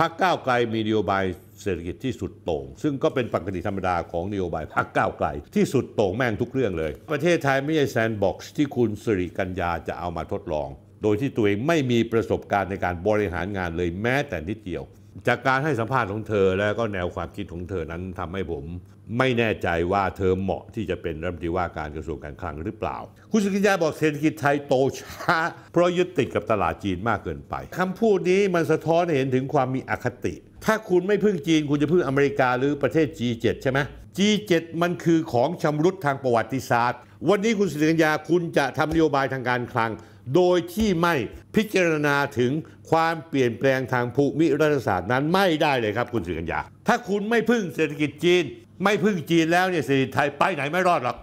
พรรคก้าวไกลมีนโยบายเศรษฐกิจที่สุดโต่ง ซึ่งก็เป็นปกติธรรมดาของนโยบายพรรคก้าวไกล ที่สุดโต่งแม่งทุกเรื่องเลย ประเทศไทยไม่ใช่แซนด์บ็อกซ์ที่คุณสิริกัญญาจะเอามาทดลอง โดยที่ตัวเองไม่มีประสบการณ์ในการบริหารงานเลยแม้แต่นิดเดียวจากการให้สัมภาษณ์ของเธอแล้วก็แนวความคิดของเธอนั้นทำให้ผมไม่แน่ใจว่าเธอเหมาะที่จะเป็นรัฐมนตรีว่าการกระทรวงการคลังหรือเปล่า คุณสุกิญญาบอกเศรษฐกิจไทยโตช้า เพราะยึดติดกับตลาดจีนมากเกินไป คำพูดนี้มันสะท้อนให้เห็นถึงความมีอคติ ถ้าคุณไม่พึ่งจีนคุณจะพึ่งอเมริกาหรือประเทศ G7 ใช่ไหม G7 มันคือของชำรุดทางประวัติศาสตร์ วันนี้คุณสุกิญญาคุณจะทำนโยบายทางการคลังโดยที่ไม่พิจารณาถึงความเปลี่ยนแปลงทางภูมิรัฐศาสตร์นั้นไม่ได้เลยครับคุณสุกัญญา ถ้าคุณไม่พึ่งเศรษฐกิจจีน ไม่พึ่งจีนแล้วเนี่ย เศรษฐกิจไทยไปไหนไม่รอดหรอก